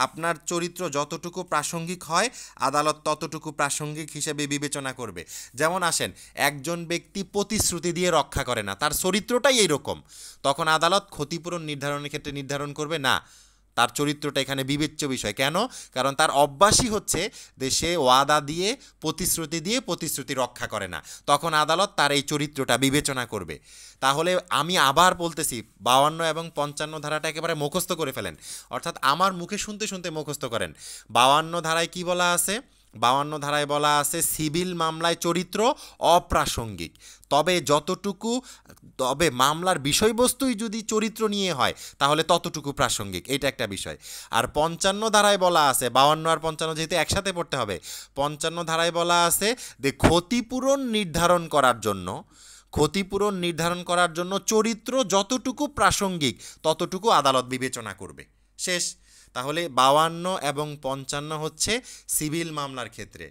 আপনার চরিত্র যতটুকু প্রাসঙ্গিক হয় আদালত ততটুকু প্রাসঙ্গিক হিসেবে বিবেচনা করবে যেমন আসেন একজন ব্যক্তি প্রতিশ্রুতি দিয়ে রক্ষা করে না তার চরিত্রটাই এইরকম তখন আদালত ক্ষতিপূরণ নির্ধারণের ক্ষেত্রে নির্ধারণ করবে না তার চরিত্রটা এখানে বিবেচ্য বিষয় কেন কারণ তার অভ্যাসই হচ্ছে দেশে ওয়াদা দিয়ে প্রতিশ্রুতি দিয়ে প্রতিশ্রুতি রক্ষা করে না তখন আদালত তার এই চরিত্রটা বিবেচনা করবে তাহলে আমি আবার বলতেছি বাউান্ন এবং পঞ্চান্ন ধারাটা একেবারে মুখস্থ করে ফেলেন অর্থাৎ আমার মুখে শুনতে শুনতে মুখস্থ করেন বাউান্ন ধারায় কি বলা আছে বাউান্ন ধারায় বলা আছে সিভিল মামলায় চরিত্র অপ্রাসঙ্গিক তবে যতটুকু তবে মামলার বিষয়বস্তুই যদি চরিত্র নিয়ে হয় তাহলে ততটুকু প্রাসঙ্গিক এটা একটা বিষয় আর পঞ্চান্ন ধারায় বলা আছে বাউান্ন আর পঞ্চান্ন যেহেতু একসাথে পড়তে হবে পঞ্চান্ন ধারায় বলা আছে যে ক্ষতিপূরণ নির্ধারণ করার জন্য ক্ষতিপূরণ নির্ধারণ করার জন্য চরিত্র যতটুকু প্রাসঙ্গিক ততটুকু আদালত বিবেচনা করবে শেষ তাহলে বাওয়ান্ন এবং পঞ্চান্ন হচ্ছে সিভিল মামলার ক্ষেত্রে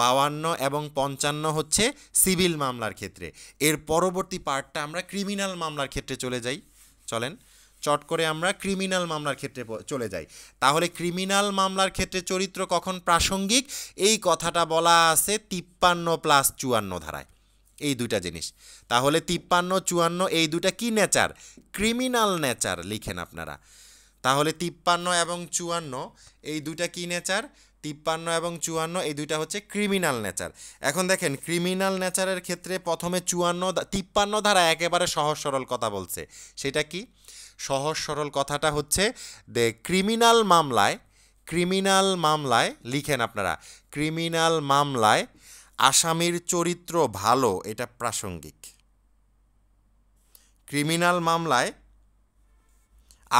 বাওয়ান্ন এবং পঞ্চান্ন হচ্ছে সিভিল মামলার ক্ষেত্রে এর পরবর্তী পার্টটা আমরা ক্রিমিনাল মামলার ক্ষেত্রে চলে যাই চলেন চট করে আমরা ক্রিমিনাল মামলার ক্ষেত্রে চলে যাই তাহলে ক্রিমিনাল মামলার ক্ষেত্রে চরিত্র কখন প্রাসঙ্গিক এই কথাটা বলা আছে তিপ্পান্ন প্লাস চুয়ান্ন ধারায় এই দুইটা জিনিস তাহলে তিপ্পান্ন চুয়ান্ন এই দুটা কি নেচার ক্রিমিনাল নেচার লিখেন আপনারা তাহলে তিপ্পান্ন এবং চুয়ান্ন এই দুইটা কী নেচার তিপ্পান্ন এবং চুয়ান্ন এই দুইটা হচ্ছে ক্রিমিনাল নেচার এখন দেখেন ক্রিমিনাল নেচারের ক্ষেত্রে প্রথমে চুয়ান্ন তিপ্পান্ন ধারা একেবারে সহজ সরল কথা বলছে সেটা কি সহজ সরল কথাটা হচ্ছে দে ক্রিমিনাল মামলায় ক্রিমিনাল মামলায় লিখেন আপনারা ক্রিমিনাল মামলায় আসামির চরিত্র ভালো এটা প্রাসঙ্গিক ক্রিমিনাল মামলায়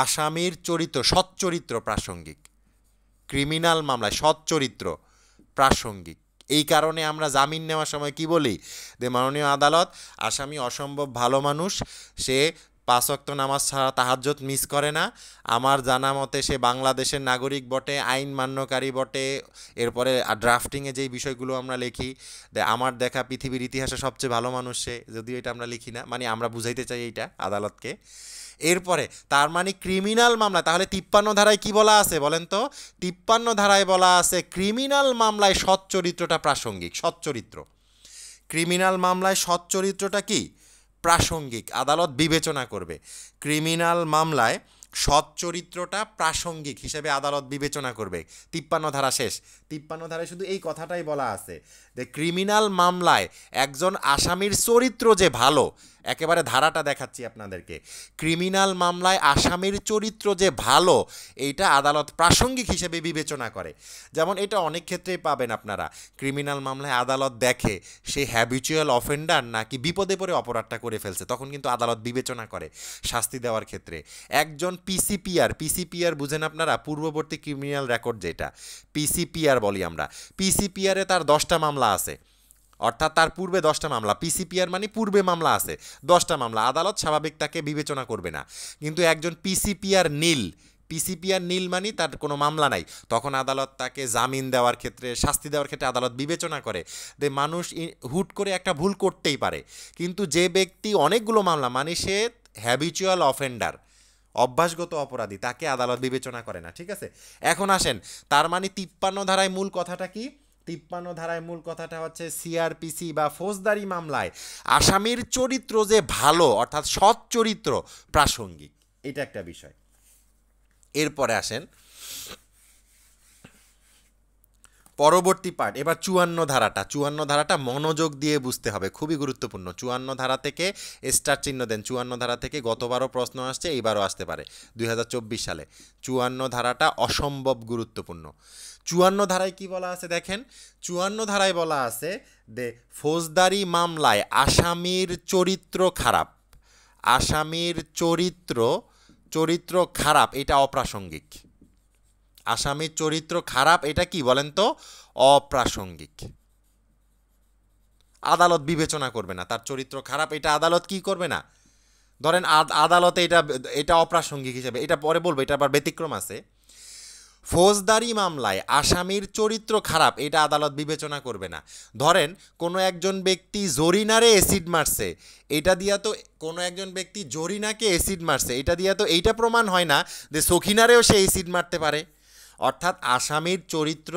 আসামির চরিত্র সচ্চরিত্র প্রাসঙ্গিক ক্রিমিনাল মামলায় সচ্চরিত্র প্রাসঙ্গিক এই কারণে আমরা জামিন নেওয়ার সময় কি বলি যে মাননীয় আদালত আসামি অসম্ভব ভালো মানুষ সে পাঁচক্ত নামাজ ছাড়া তাহাজ্যত মিস করে না আমার জানা মতে সে বাংলাদেশের নাগরিক বটে আইন মান্যকারী বটে এরপরে ড্রাফটিংয়ে যেই বিষয়গুলো আমরা লিখি আমার দেখা পৃথিবীর ইতিহাসে সবচেয়ে ভালো মানুষ সে যদিও এটা আমরা লিখি না মানে আমরা বুঝাইতে চাই এইটা আদালতকে এরপরে তার মানে ক্রিমিনাল মামলা তাহলে তিপ্পান্ন ধারায় কি বলা আছে বলেন তো তিপ্পান্ন ধারায় বলা আছে ক্রিমিনাল মামলায় সচ্চরিত্রটা প্রাসঙ্গিক সচ্চরিত্র ক্রিমিনাল মামলায় সচ্চরিত্রটা কি প্রাসঙ্গিক আদালত বিবেচনা করবে ক্রিমিনাল মামলায় সৎ চরিত্রটা প্রাসঙ্গিক হিসেবে আদালত বিবেচনা করবে তিপ্পান্ন ধারা শেষ তিপ্পান্ন ধারায় শুধু এই কথাটাই বলা আছে ক্রিমিনাল মামলায় একজন আসামির চরিত্র যে ভালো একেবারে ধারাটা দেখাচ্ছি আপনাদেরকে ক্রিমিনাল মামলায় আসামির চরিত্র যে ভালো এইটা আদালত প্রাসঙ্গিক হিসেবে বিবেচনা করে যেমন এটা অনেক ক্ষেত্রেই পাবেন আপনারা ক্রিমিনাল মামলায় আদালত দেখে সে হ্যাবিচুয়াল অফেন্ডার নাকি বিপদে পড়ে অপরাধটা করে ফেলছে তখন কিন্তু আদালত বিবেচনা করে শাস্তি দেওয়ার ক্ষেত্রে একজন পিসিপিআর পিসিপিআর বুঝেন আপনারা পূর্ববর্তী ক্রিমিনাল রেকর্ড যেটা পিসিপিআর বলি আমরা পিসিপিআরে তার দশটা মামলা মামলা আছে অর্থাৎ তার পূর্বে দশটা মামলা পিসিপিআর মানে পূর্বে মামলা আছে দশটা মামলা আদালত স্বাভাবিক তাকে বিবেচনা করবে না কিন্তু একজন পিসিপিআর নীল পিসিপিআর নীল মানে তার কোনো মামলা নাই তখন আদালত তাকে জামিন দেওয়ার ক্ষেত্রে শাস্তি দেওয়ার ক্ষেত্রে আদালত বিবেচনা করে যে মানুষ হুট করে একটা ভুল করতেই পারে কিন্তু যে ব্যক্তি অনেকগুলো মামলা মানে সে হ্যাবিচুয়াল অফেন্ডার অভ্যাসগত অপরাধী তাকে আদালত বিবেচনা করে না ঠিক আছে এখন আসেন তার মানে তিপ্পান্ন ধারায় মূল কথাটা কি তিপ্পান্ন ধারায় মূল কথাটা হচ্ছে সিআরপিসি বা ফৌজদারি মামলায় আসামির চরিত্র যে ভালো অর্থাৎ সৎ চরিত্র প্রাসঙ্গিক এটা একটা বিষয় এরপরে আসেন পরবর্তী পার্ট এবার চুয়ান্ন ধারাটা চুয়ান্ন ধারাটা মনোযোগ দিয়ে বুঝতে হবে খুবই গুরুত্বপূর্ণ চুয়ান্ন ধারা থেকে স্টার চিহ্ন দেন চুয়ান্ন ধারা থেকে গতবারও প্রশ্ন আসছে এইবারও আসতে পারে দুই সালে চুয়ান্ন ধারাটা অসম্ভব গুরুত্বপূর্ণ চুয়ান্ন ধারায় কি বলা আছে দেখেন চুয়ান্ন ধারায় বলা আছে দে ফৌজদারি মামলায় আসামির চরিত্র খারাপ আসামির চরিত্র চরিত্র খারাপ এটা অপ্রাসঙ্গিক আসামির চরিত্র খারাপ এটা কি বলেন তো অপ্রাসঙ্গিক আদালত বিবেচনা করবে না তার চরিত্র খারাপ এটা আদালত কি করবে না ধরেন আদালতে এটা এটা অপ্রাসঙ্গিক হিসেবে এটা পরে বলবো এটা আবার ব্যতিক্রম আছে ফৌজদারি মামলায় আসামির চরিত্র খারাপ এটা আদালত বিবেচনা করবে না ধরেন কোনো একজন ব্যক্তি জরিনারে অ্যাসিড মারছে এটা দিয়া তো কোনো একজন ব্যক্তি জরিনাকে অ্যাসিড মারছে এটা দিয়া তো এইটা প্রমাণ হয় না যে সখিনারেও সে অ্যাসিড মারতে পারে অর্থাৎ আসামির চরিত্র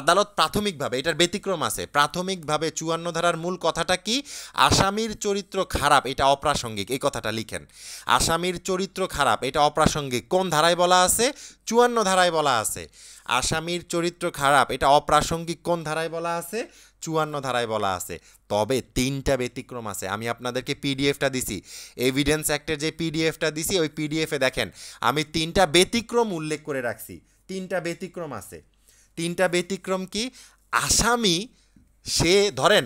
আদালত প্রাথমিকভাবে এটার ব্যতিক্রম আছে প্রাথমিকভাবে চুয়ান্ন ধারার মূল কথাটা কি আসামির চরিত্র খারাপ এটা অপ্রাসঙ্গিক এই কথাটা লিখেন আসামির চরিত্র খারাপ এটা অপ্রাসঙ্গিক কোন ধারায় বলা আছে চুয়ান্ন ধারায় বলা আছে আসামির চরিত্র খারাপ এটা অপ্রাসঙ্গিক কোন ধারায় বলা আছে চুয়ান্ন ধারায় বলা আছে তবে তিনটা ব্যতিক্রম আছে আমি আপনাদেরকে পিডিএফটা দিছি এভিডেন্স অ্যাক্টের যে পিডিএফটা দিছি ওই পিডিএফে দেখেন আমি তিনটা ব্যতিক্রম উল্লেখ করে রাখছি তিনটা ব্যতিক্রম আছে তিনটা ব্যতিক্রম কি আসামি সে ধরেন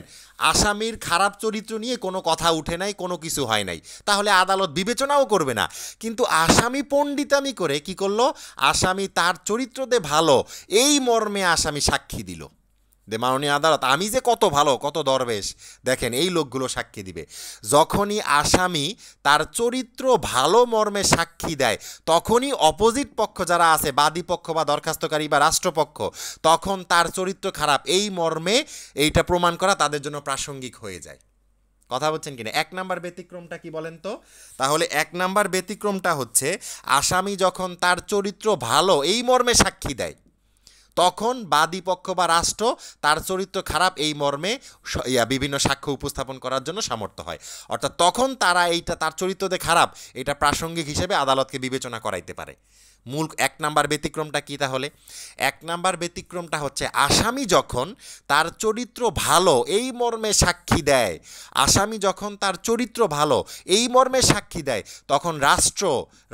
আসামির খারাপ চরিত্র নিয়ে কোনো কথা উঠে নাই কোনো কিছু হয় নাই তাহলে আদালত বিবেচনাও করবে না কিন্তু আসামি পণ্ডিতামি করে কি করলো আসামি তার চরিত্রতে ভালো এই মর্মে আসামি সাক্ষী দিল যে মাননীয় আদালত আমি যে কত ভালো কত দরবেশ দেখেন এই লোকগুলো সাক্ষী দিবে যখনই আসামি তার চরিত্র ভালো মর্মে সাক্ষী দেয় তখনই অপোজিট পক্ষ যারা আছে বাদী পক্ষ বা দরখাস্তকারী বা রাষ্ট্রপক্ষ তখন তার চরিত্র খারাপ এই মর্মে এইটা প্রমাণ করা তাদের জন্য প্রাসঙ্গিক হয়ে যায় কথা বলছেন কিনা এক নাম্বার ব্যতিক্রমটা কি বলেন তো তাহলে এক নাম্বার ব্যতিক্রমটা হচ্ছে আসামি যখন তার চরিত্র ভালো এই মর্মে সাক্ষী দেয় তখন বাদী পক্ষ বা রাষ্ট্র তার চরিত্র খারাপ এই মর্মে বিভিন্ন সাক্ষ্য উপস্থাপন করার জন্য সামর্থ্য হয় অর্থাৎ তখন তারা এইটা তার চরিত্রতে খারাপ এটা প্রাসঙ্গিক হিসেবে আদালতকে বিবেচনা করাইতে পারে মূল এক নাম্বার ব্যতিক্রমটা কী তাহলে এক নাম্বার ব্যতিক্রমটা হচ্ছে আসামি যখন তার চরিত্র ভালো এই মর্মে সাক্ষী দেয় আসামি যখন তার চরিত্র ভালো এই মর্মে সাক্ষী দেয় তখন রাষ্ট্র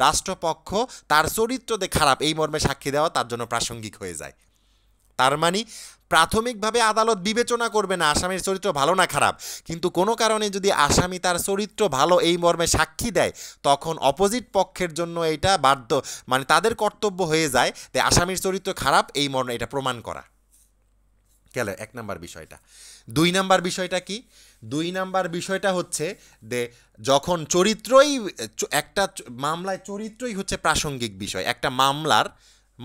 রাষ্ট্রপক্ষ তার চরিত্রতে খারাপ এই মর্মে সাক্ষী দেওয়া তার জন্য প্রাসঙ্গিক হয়ে যায় তার মানে প্রাথমিকভাবে আদালত বিবেচনা করবে না আসামির চরিত্র ভালো না খারাপ কিন্তু কোনো কারণে যদি আসামি তার চরিত্র ভালো এই মর্মে সাক্ষী দেয় তখন অপোজিট পক্ষের জন্য এটা বাধ্য মানে তাদের কর্তব্য হয়ে যায় যে আসামির চরিত্র খারাপ এই মর্মে এটা প্রমাণ করা গেল এক নাম্বার বিষয়টা দুই নাম্বার বিষয়টা কি দুই নাম্বার বিষয়টা হচ্ছে যে যখন চরিত্রই একটা মামলায় চরিত্রই হচ্ছে প্রাসঙ্গিক বিষয় একটা মামলার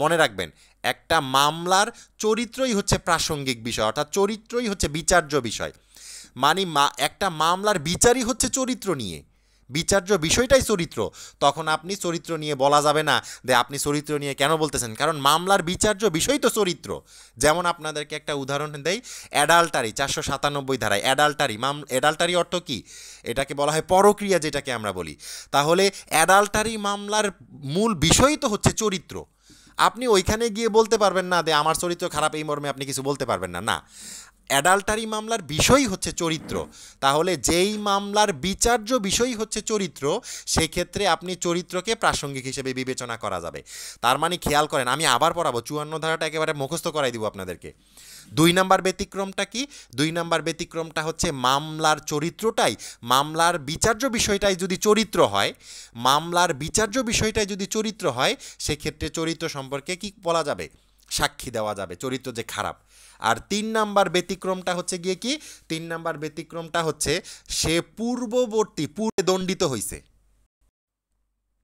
মনে রাখবেন একটা মামলার চরিত্রই হচ্ছে প্রাসঙ্গিক বিষয় অর্থাৎ চরিত্রই হচ্ছে বিচার্য বিষয় মানে মা একটা মামলার বিচারই হচ্ছে চরিত্র নিয়ে বিচার্য বিষয়টাই চরিত্র তখন আপনি চরিত্র নিয়ে বলা যাবে না যে আপনি চরিত্র নিয়ে কেন বলতেছেন কারণ মামলার বিচার্য বিষয় তো চরিত্র যেমন আপনাদেরকে একটা উদাহরণ দেয় অ্যাডাল্টারি চারশো সাতানব্বই ধারায় অ্যাডাল্টারি মাম অ্যাডাল্টারি অর্থ কী এটাকে বলা হয় পরক্রিয়া যেটাকে আমরা বলি তাহলে অ্যাডাল্টারি মামলার মূল বিষয়ই তো হচ্ছে চরিত্র আপনি ওইখানে গিয়ে বলতে পারবেন না যে আমার চরিত্র খারাপ এই মর্মে আপনি কিছু বলতে পারবেন না না অ্যাডাল্টারি মামলার বিষয়ই হচ্ছে চরিত্র তাহলে যেই মামলার বিচার্য বিষয় হচ্ছে চরিত্র সেক্ষেত্রে আপনি চরিত্রকে প্রাসঙ্গিক হিসেবে বিবেচনা করা যাবে তার মানে খেয়াল করেন আমি আবার পড়াবো চুয়ান্ন ধারাটা একেবারে মুখস্থ করাই দিব আপনাদেরকে দুই নাম্বার ব্যতিক্রমটা কি দুই নাম্বার ব্যতিক্রমটা হচ্ছে মামলার চরিত্রটাই মামলার বিচার্য বিষয়টাই যদি চরিত্র হয় মামলার বিচার্য বিষয়টাই যদি চরিত্র হয় সেক্ষেত্রে চরিত্র সম্পর্কে কি বলা যাবে সাক্ষী দেওয়া যাবে চরিত্র যে খারাপ আর তিন নাম্বার ব্যতিক্রমটা হচ্ছে গিয়ে কি তিন নাম্বার ব্যতিক্রমটা হচ্ছে সে পূর্ববর্তী পূর্বে দণ্ডিত হয়েছে